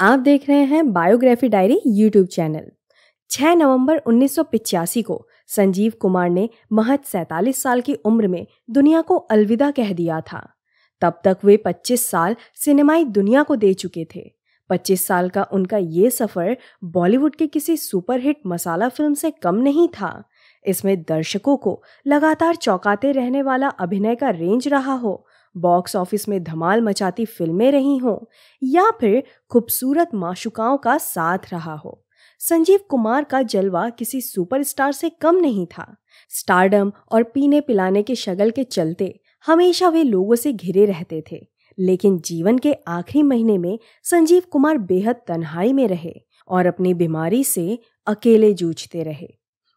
आप देख रहे हैं बायोग्राफी डायरी यूट्यूब चैनल 6 नवंबर उन्नीस को संजीव कुमार ने महज सैतालीस साल की उम्र में दुनिया को अलविदा कह दिया था तब तक वे 25 साल सिनेमाई दुनिया को दे चुके थे 25 साल का उनका ये सफ़र बॉलीवुड के किसी सुपरहिट मसाला फिल्म से कम नहीं था इसमें दर्शकों को लगातार चौंकाते रहने वाला अभिनय का रेंज रहा हो बॉक्स ऑफिस में धमाल मचाती फिल्में रही हों या फिर खूबसूरत माशुकाओं का साथ रहा हो संजीव कुमार का जलवा किसी सुपरस्टार से कम नहीं था स्टारडम और पीने पिलाने के शगल के चलते हमेशा वे लोगों से घिरे रहते थे लेकिन जीवन के आखिरी महीने में संजीव कुमार बेहद तन्हाई में रहे और अपनी बीमारी से अकेले जूझते रहे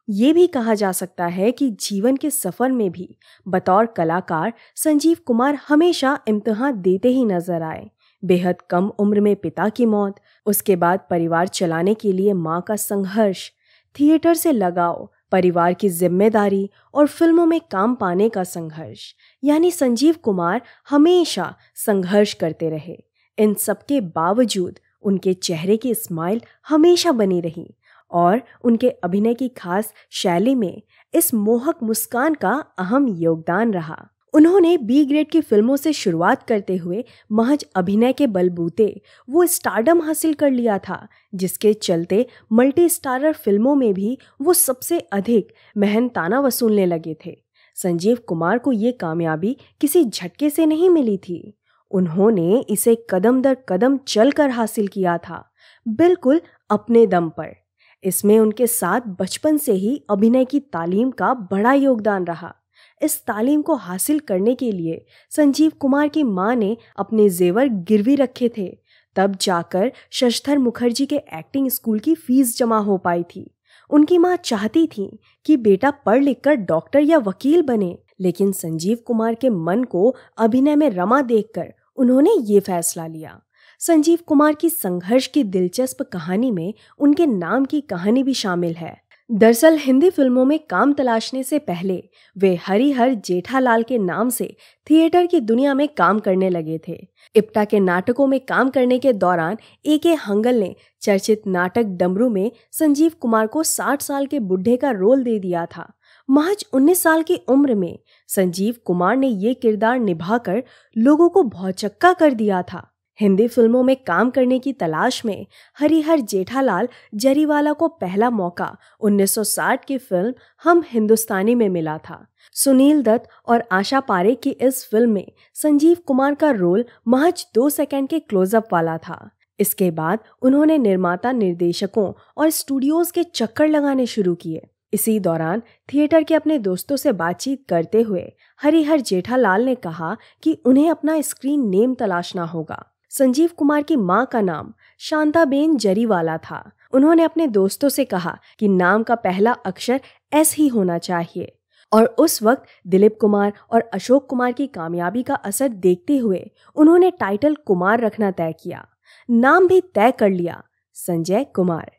ये भी कहा जा सकता है कि जीवन के सफर में भी बतौर कलाकार संजीव कुमार हमेशा इम्तहा देते ही नजर आए बेहद कम उम्र में पिता की मौत उसके बाद परिवार चलाने के लिए माँ का संघर्ष थिएटर से लगाव परिवार की जिम्मेदारी और फिल्मों में काम पाने का संघर्ष यानी संजीव कुमार हमेशा संघर्ष करते रहे इन सबके बावजूद उनके चेहरे की स्माइल हमेशा बनी रही और उनके अभिनय की खास शैली में इस मोहक मुस्कान का अहम योगदान रहा उन्होंने बी ग्रेड की फिल्मों से शुरुआत करते हुए महज अभिनय के बलबूते वो स्टारडम हासिल कर लिया था जिसके चलते मल्टी स्टारर फिल्मों में भी वो सबसे अधिक मेहनताना वसूलने लगे थे संजीव कुमार को ये कामयाबी किसी झटके से नहीं मिली थी उन्होंने इसे कदम दर कदम चलकर हासिल किया था बिल्कुल अपने दम पर इसमें उनके साथ बचपन से ही अभिनय की तालीम का बड़ा योगदान रहा इस तालीम को हासिल करने के लिए संजीव कुमार की माँ ने अपने जेवर गिरवी रखे थे तब जाकर शशधर मुखर्जी के एक्टिंग स्कूल की फीस जमा हो पाई थी उनकी माँ चाहती थी कि बेटा पढ़ लिख कर डॉक्टर या वकील बने लेकिन संजीव कुमार के मन को अभिनय में रमा देखकर उन्होंने ये फैसला लिया संजीव कुमार की संघर्ष की दिलचस्प कहानी में उनके नाम की कहानी भी शामिल है दरअसल हिंदी फिल्मों में काम तलाशने से पहले वे हरिहर जेठालाल के नाम से थिएटर की दुनिया में काम करने लगे थे इप्टा के नाटकों में काम करने के दौरान ए के हंगल ने चर्चित नाटक डमरू में संजीव कुमार को 60 साल के बुढ़े का रोल दे दिया था महज 19 साल की उम्र में संजीव कुमार ने ये किरदार निभाकर लोगों को भौचक्का कर दिया था हिंदी फिल्मों में काम करने की तलाश में हरिहर जेठालाल जरीवाला को पहला मौका 1960 की फिल्म हम हिंदुस्तानी में मिला था सुनील दत्त और आशा पारे की इस फिल्म में संजीव कुमार का रोल महज दो सेकंड के क्लोजअप वाला था इसके बाद उन्होंने निर्माता निर्देशकों और स्टूडियोज के चक्कर लगाने शुरू किए इसी दौरान थिएटर के अपने दोस्तों से बातचीत करते हुए हरिहर जेठालाल ने कहा कि उन्हें अपना स्क्रीन नेम तलाशना होगा संजीव कुमार की माँ का नाम शांताबेन जरीवाला था उन्होंने अपने दोस्तों से कहा कि नाम का पहला अक्षर एस ही होना चाहिए और उस वक्त दिलीप कुमार और अशोक कुमार की कामयाबी का असर देखते हुए उन्होंने टाइटल कुमार रखना तय किया नाम भी तय कर लिया संजय कुमार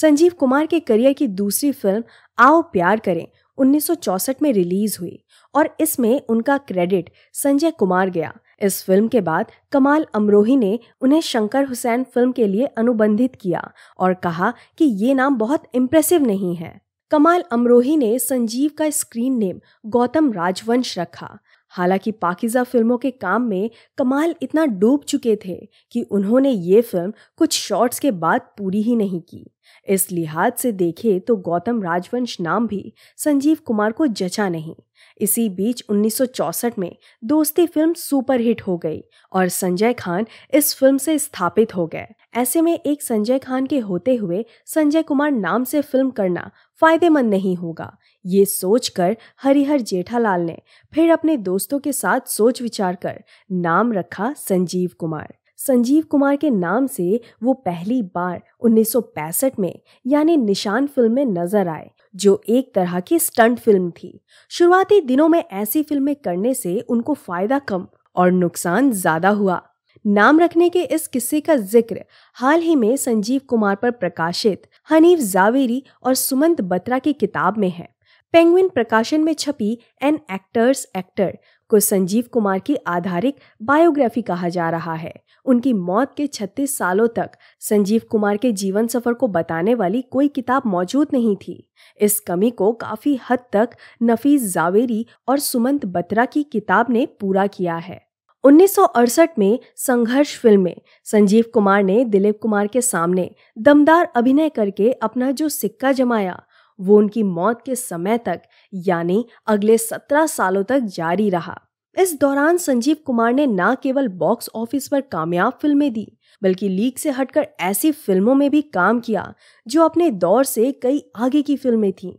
संजीव कुमार के करियर की दूसरी फिल्म आओ प्यार करें 1964 में रिलीज हुई और इसमें उनका क्रेडिट संजय कुमार गया इस फिल्म के बाद कमाल अमरोही ने उन्हें शंकर हुसैन फिल्म के लिए अनुबंधित किया और कहा कि ये नाम बहुत इम्प्रेसिव नहीं है कमाल अमरोही ने संजीव का स्क्रीन नेम गौतम राजवंश रखा हालांकि पाकिजा फिल्मों के काम में कमाल इतना डूब चुके थे कि उन्होंने ये फिल्म कुछ शॉट्स के बाद पूरी ही नहीं की इस लिहाज से देखें तो गौतम राजवंश नाम भी संजीव कुमार को जचा नहीं इसी बीच 1964 में दोस्ती फिल्म सुपरहिट हो गई और संजय खान इस फिल्म से स्थापित हो गए ऐसे में एक संजय खान के होते हुए संजय कुमार नाम से फिल्म करना फायदेमंद नहीं होगा ये सोचकर हरिहर जेठालाल ने फिर अपने दोस्तों के साथ सोच विचार कर नाम रखा संजीव कुमार संजीव कुमार के नाम से वो पहली बार 1965 में यानी निशान फिल्म में नजर आए जो एक तरह की स्टंट फिल्म थी शुरुआती दिनों में ऐसी फिल्में करने से उनको फायदा कम और नुकसान ज्यादा हुआ नाम रखने के इस किस्से का जिक्र हाल ही में संजीव कुमार पर प्रकाशित हनीफ जावेरी और सुमंत बत्रा की किताब में है पेंगुइन प्रकाशन में छपी एन एक्टर्स एक्टर को संजीव कुमार की आधारित बायोग्राफी कहा जा रहा है उनकी मौत के 36 सालों तक संजीव कुमार के जीवन सफर को बताने वाली कोई किताब मौजूद नहीं थी इस कमी को काफी हद तक नफीस जावेरी और सुमंत बत्रा की किताब ने पूरा किया है 1968 में संघर्ष फिल्म में संजीव कुमार ने दिलीप कुमार के सामने दमदार अभिनय करके अपना जो सिक्का जमाया वो उनकी मौत के समय तक यानी अगले सत्रह सालों तक जारी रहा इस दौरान संजीव कुमार ने न केवल बॉक्स ऑफिस पर कामयाब फिल्में दी बल्कि लीक से हटकर ऐसी फिल्मों में भी काम किया जो अपने दौर से कई आगे की फिल्में थीं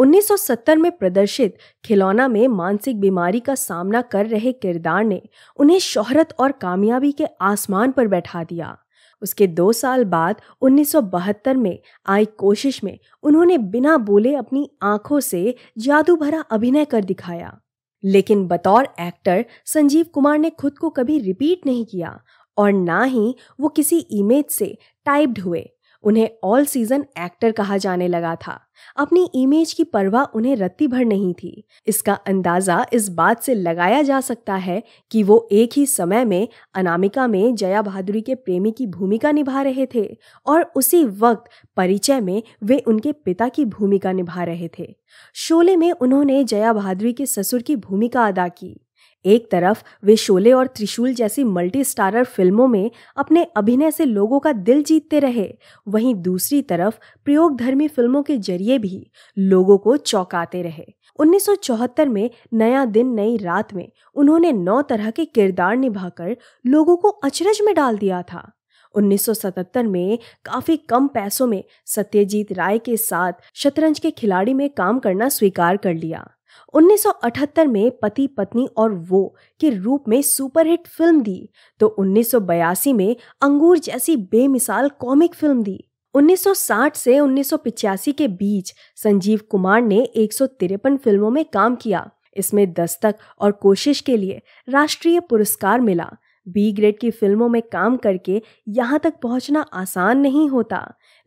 1970 में प्रदर्शित खिलौना में मानसिक बीमारी का सामना कर रहे किरदार ने उन्हें शोहरत और कामयाबी के आसमान पर बैठा दिया उसके दो साल बाद 1972 में आई कोशिश में उन्होंने बिना बोले अपनी आंखों से जादू भरा अभिनय कर दिखाया लेकिन बतौर एक्टर संजीव कुमार ने खुद को कभी रिपीट नहीं किया और ना ही वो किसी इमेज से टाइप्ड हुए उन्हें ऑल सीजन एक्टर कहा जाने लगा था अपनी इमेज की परवाह उन्हें रत्ती भर नहीं थी इसका अंदाजा इस बात से लगाया जा सकता है कि वो एक ही समय में अनामिका में जया बहादुरी के प्रेमी की भूमिका निभा रहे थे और उसी वक्त परिचय में वे उनके पिता की भूमिका निभा रहे थे शोले में उन्होंने जया बहादुरी के ससुर की भूमिका अदा की एक तरफ वे शोले और त्रिशूल जैसी मल्टी स्टारर फिल्मों में अपने अभिनय से लोगों का दिल जीतते रहे वहीं दूसरी तरफ प्रयोग धर्मी फिल्मों के जरिए भी लोगों को चौंकाते रहे 1974 में नया दिन नई रात में उन्होंने नौ तरह के किरदार निभाकर लोगों को अचरज में डाल दिया था 1977 में काफी कम पैसों में सत्यजीत राय के साथ शतरंज के खिलाड़ी में काम करना स्वीकार कर लिया 1978 में पति पत्नी और वो के रूप में सुपरहिट फिल्म दी तो 1982 में अंगूर जैसी बेमिसाल कॉमिक फिल्म दी 1960 से 1985 के बीच संजीव कुमार ने एक फिल्मों में काम किया इसमें दस्तक और कोशिश के लिए राष्ट्रीय पुरस्कार मिला बी ग्रेड की फिल्मों में काम करके यहाँ तक पहुँचना आसान नहीं होता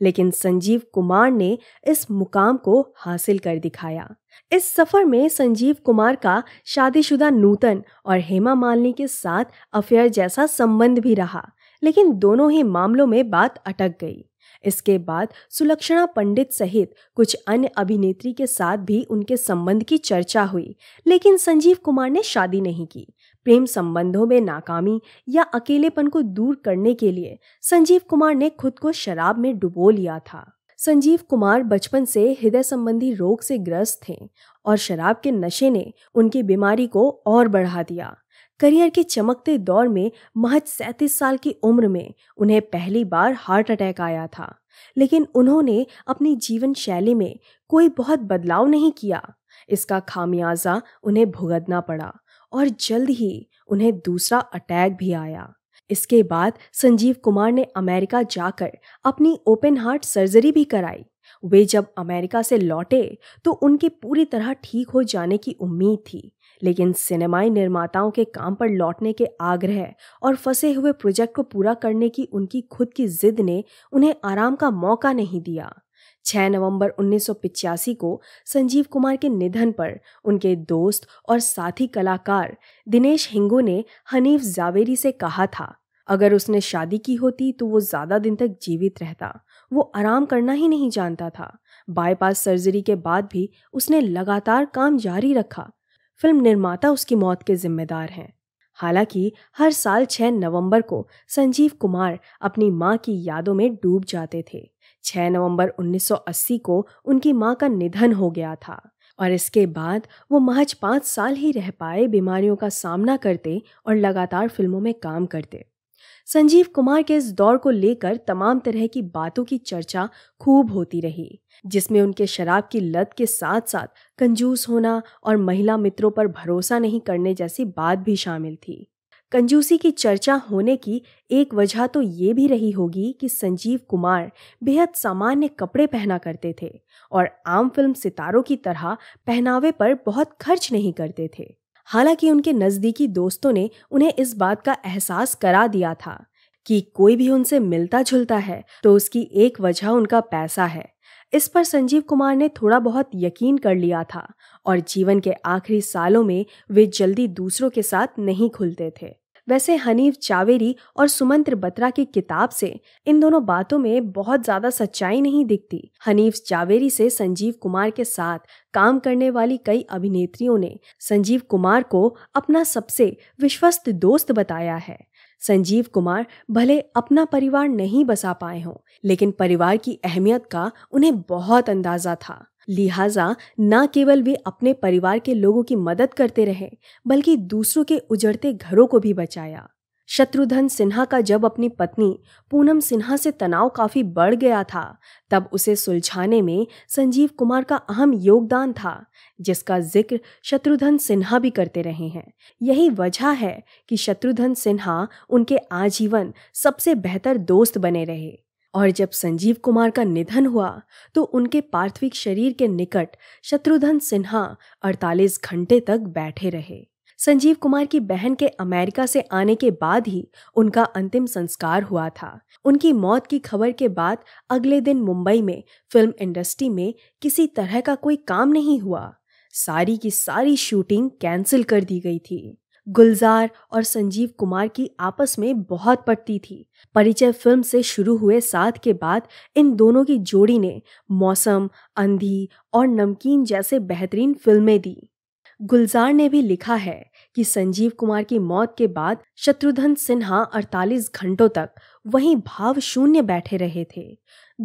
लेकिन संजीव कुमार ने इस मुकाम को हासिल कर दिखाया इस सफर में संजीव कुमार का शादीशुदा नूतन और हेमा मालिनी के साथ अफेयर जैसा संबंध भी रहा लेकिन दोनों ही मामलों में बात अटक गई इसके बाद सुलक्षणा पंडित सहित कुछ अन्य अभिनेत्री के साथ भी उनके संबंध की चर्चा हुई लेकिन संजीव कुमार ने शादी नहीं की प्रेम संबंधों में नाकामी या अकेलेपन को दूर करने के लिए संजीव कुमार ने खुद को शराब में डुबो लिया था संजीव कुमार बचपन से हृदय संबंधी रोग से ग्रस्त थे और शराब के नशे ने उनकी बीमारी को और बढ़ा दिया करियर के चमकते दौर में महज सैंतीस साल की उम्र में उन्हें पहली बार हार्ट अटैक आया था लेकिन उन्होंने अपनी जीवन शैली में कोई बहुत बदलाव नहीं किया इसका खामियाजा उन्हें भुगतना पड़ा और जल्द ही उन्हें दूसरा अटैक भी आया इसके बाद संजीव कुमार ने अमेरिका जाकर अपनी ओपन हार्ट सर्जरी भी कराई वे जब अमेरिका से लौटे तो उनके पूरी तरह ठीक हो जाने की उम्मीद थी लेकिन सिनेमाई निर्माताओं के काम पर लौटने के आग्रह और फंसे हुए प्रोजेक्ट को पूरा करने की उनकी खुद की जिद ने उन्हें आराम का मौका नहीं दिया 6 नवंबर उन्नीस को संजीव कुमार के निधन पर उनके दोस्त और साथी कलाकार दिनेश हिंगो ने हनीफ जावेरी से कहा था अगर उसने शादी की होती तो वो ज़्यादा दिन तक जीवित रहता वो आराम करना ही नहीं जानता था बाईपास सर्जरी के बाद भी उसने लगातार काम जारी रखा फिल्म निर्माता उसकी मौत के जिम्मेदार हैं हालांकि हर साल 6 नवंबर को संजीव कुमार अपनी मां की यादों में डूब जाते थे 6 नवंबर 1980 को उनकी मां का निधन हो गया था और इसके बाद वो महज पाँच साल ही रह पाए बीमारियों का सामना करते और लगातार फिल्मों में काम करते संजीव कुमार के इस दौर को लेकर तमाम तरह की बातों की चर्चा खूब होती रही जिसमें उनके शराब की लत के साथ साथ कंजूस होना और महिला मित्रों पर भरोसा नहीं करने जैसी बात भी शामिल थी कंजूसी की चर्चा होने की एक वजह तो ये भी रही होगी कि संजीव कुमार बेहद सामान्य कपड़े पहना करते थे और आम फिल्म सितारों की तरह पहनावे पर बहुत खर्च नहीं करते थे हालांकि उनके नज़दीकी दोस्तों ने उन्हें इस बात का एहसास करा दिया था कि कोई भी उनसे मिलता जुलता है तो उसकी एक वजह उनका पैसा है इस पर संजीव कुमार ने थोड़ा बहुत यकीन कर लिया था और जीवन के आखिरी सालों में वे जल्दी दूसरों के साथ नहीं खुलते थे वैसे हनीफ जावेरी और सुमंत्र बत्रा की किताब से इन दोनों बातों में बहुत ज्यादा सच्चाई नहीं दिखती हनीफ जावेरी से संजीव कुमार के साथ काम करने वाली कई अभिनेत्रियों ने संजीव कुमार को अपना सबसे विश्वस्त दोस्त बताया है संजीव कुमार भले अपना परिवार नहीं बसा पाए हों लेकिन परिवार की अहमियत का उन्हें बहुत अंदाजा था लिहाजा न केवल वे अपने परिवार के लोगों की मदद करते रहे बल्कि दूसरों के उजड़ते घरों को भी बचाया शत्रुधन सिन्हा का जब अपनी पत्नी पूनम सिन्हा से तनाव काफी बढ़ गया था तब उसे सुलझाने में संजीव कुमार का अहम योगदान था जिसका जिक्र शत्रुधन सिन्हा भी करते रहे हैं यही वजह है कि शत्रुधन सिन्हा उनके आजीवन सबसे बेहतर दोस्त बने रहे और जब संजीव कुमार का निधन हुआ तो उनके पार्थिविक शरीर के निकट शत्रुधन सिन्हा 48 घंटे तक बैठे रहे संजीव कुमार की बहन के अमेरिका से आने के बाद ही उनका अंतिम संस्कार हुआ था उनकी मौत की खबर के बाद अगले दिन मुंबई में फिल्म इंडस्ट्री में किसी तरह का कोई काम नहीं हुआ सारी की सारी शूटिंग कैंसिल कर दी गई थी गुलजार और संजीव कुमार की आपस में बहुत पटती थी परिचय फिल्म से शुरू हुए साथ के बाद इन दोनों की जोड़ी ने मौसम अंधी और नमकीन जैसे बेहतरीन फिल्में दी गुलजार ने भी लिखा है कि संजीव कुमार की मौत के बाद शत्रुघ्न सिन्हा 48 घंटों तक वहीं भाव शून्य बैठे रहे थे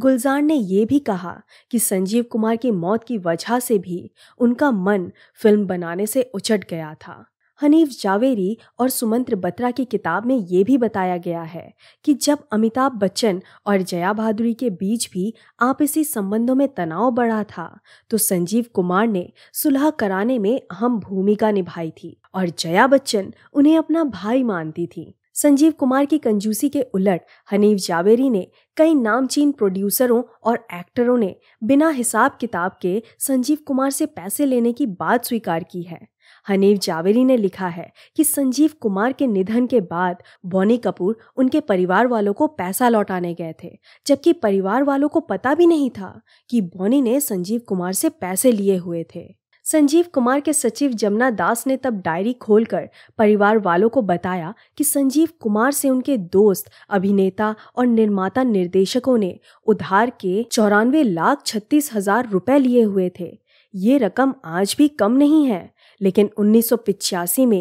गुलजार ने ये भी कहा कि संजीव कुमार की मौत की वजह से भी उनका मन फिल्म बनाने से उचट गया था हनीफ जावेरी और सुमंत्र बत्रा की किताब में ये भी बताया गया है कि जब अमिताभ बच्चन और जया भादुरी के बीच भी आपसी संबंधों में तनाव बढ़ा था तो संजीव कुमार ने सुलह कराने में अहम भूमिका निभाई थी और जया बच्चन उन्हें अपना भाई मानती थी संजीव कुमार की कंजूसी के उलट हनीफ जावेरी ने कई नामचीन प्रोड्यूसरों और एक्टरों ने बिना हिसाब किताब के संजीव कुमार से पैसे लेने की बात स्वीकार की है हनीफ जावेरी ने लिखा है कि संजीव कुमार के निधन के बाद बॉनी कपूर उनके परिवार वालों को पैसा लौटाने गए थे जबकि परिवार वालों को पता भी नहीं था कि बोनी ने संजीव कुमार से पैसे लिए हुए थे संजीव कुमार के सचिव जमुना दास ने तब डायरी खोलकर परिवार वालों को बताया कि संजीव कुमार से उनके दोस्त अभिनेता और निर्माता निर्देशकों ने उधार के चौरानवे लाख छत्तीस हजार रुपए लिए हुए थे ये रकम आज भी कम नहीं है लेकिन उन्नीस में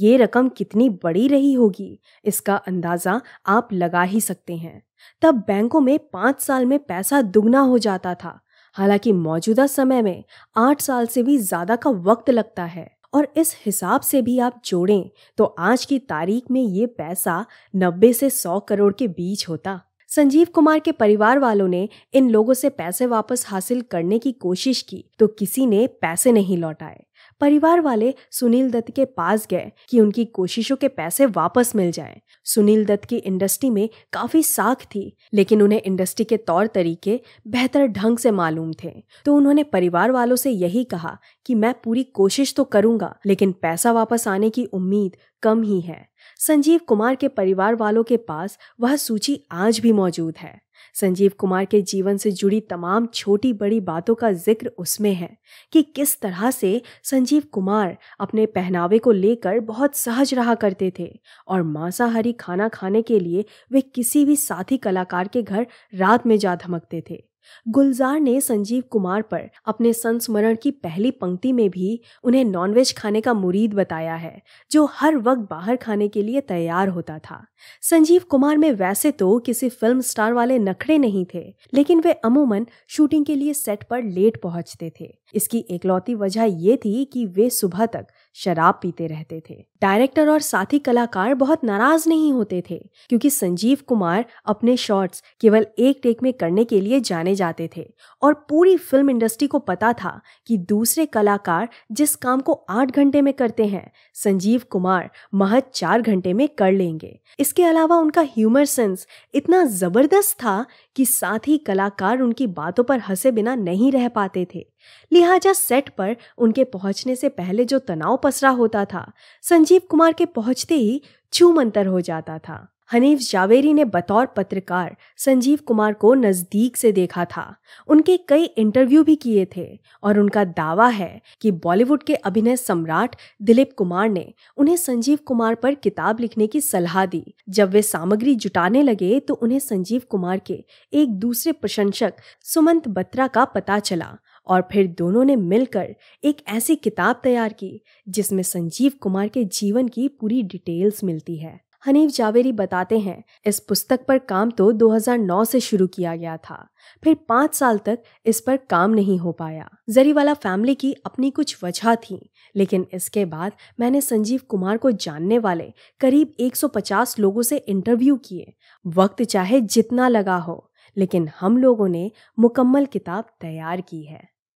ये रकम कितनी बड़ी रही होगी इसका अंदाज़ा आप लगा ही सकते हैं तब बैंकों में पाँच साल में पैसा दुगना हो जाता था हालांकि मौजूदा समय में आठ साल से भी ज़्यादा का वक्त लगता है और इस हिसाब से भी आप जोड़ें तो आज की तारीख में ये पैसा 90 से 100 करोड़ के बीच होता संजीव कुमार के परिवार वालों ने इन लोगों से पैसे वापस हासिल करने की कोशिश की तो किसी ने पैसे नहीं लौटाए परिवार वाले सुनील दत्त के पास गए कि उनकी कोशिशों के पैसे वापस मिल जाए सुनील दत्त की इंडस्ट्री में काफी साख थी लेकिन उन्हें इंडस्ट्री के तौर तरीके बेहतर ढंग से मालूम थे तो उन्होंने परिवार वालों से यही कहा कि मैं पूरी कोशिश तो करूंगा लेकिन पैसा वापस आने की उम्मीद कम ही है संजीव कुमार के परिवार वालों के पास वह सूची आज भी मौजूद है संजीव कुमार के जीवन से जुड़ी तमाम छोटी बड़ी बातों का जिक्र उसमें है कि किस तरह से संजीव कुमार अपने पहनावे को लेकर बहुत सहज रहा करते थे और मांसाहारी खाना खाने के लिए वे किसी भी साथी कलाकार के घर रात में जा धमकते थे गुलजार ने संजीव कुमार पर अपने संस्मरण की पहली पंक्ति में भी उन्हें नॉनवेज खाने का मुरीद बताया है जो हर वक्त बाहर खाने के लिए तैयार होता था संजीव कुमार में वैसे तो किसी फिल्म स्टार वाले नखरे नहीं थे लेकिन वे अमूमन शूटिंग के लिए सेट पर लेट पहुंचते थे इसकी एकलौती वजह ये थी कि वे सुबह तक शराब पीते रहते थे डायरेक्टर और साथी कलाकार बहुत नाराज नहीं होते थे क्योंकि संजीव कुमार अपने शॉट्स केवल एक टेक में करने के लिए जाने जाते थे और पूरी फिल्म इंडस्ट्री को पता था कि दूसरे कलाकार जिस काम को आठ घंटे में करते हैं संजीव कुमार महज चार घंटे में कर लेंगे इसके अलावा उनका ह्यूमर सेंस इतना जबरदस्त था कि साथी कलाकार उनकी बातों पर हंसे बिना नहीं रह पाते थे लिहाजा सेट पर उनके पहुंचने से पहले जो तनाव पसरा होता था संजीव कुमार के पहुंचते ही चूमंतर हो जाता था हनीफ जावेरी ने बतौर पत्रकार संजीव कुमार को नज़दीक से देखा था उनके कई इंटरव्यू भी किए थे और उनका दावा है कि बॉलीवुड के अभिनय सम्राट दिलीप कुमार ने उन्हें संजीव कुमार पर किताब लिखने की सलाह दी जब वे सामग्री जुटाने लगे तो उन्हें संजीव कुमार के एक दूसरे प्रशंसक सुमंत बत्रा का पता चला और फिर दोनों ने मिलकर एक ऐसी किताब तैयार की जिसमें संजीव कुमार के जीवन की पूरी डिटेल्स मिलती है हनीफ जावेरी बताते हैं इस पुस्तक पर काम तो 2009 से शुरू किया गया था फिर पाँच साल तक इस पर काम नहीं हो पाया जरीवाला फैमिली की अपनी कुछ वजह थी लेकिन इसके बाद मैंने संजीव कुमार को जानने वाले करीब 150 लोगों से इंटरव्यू किए वक्त चाहे जितना लगा हो लेकिन हम लोगों ने मुकम्मल किताब तैयार की है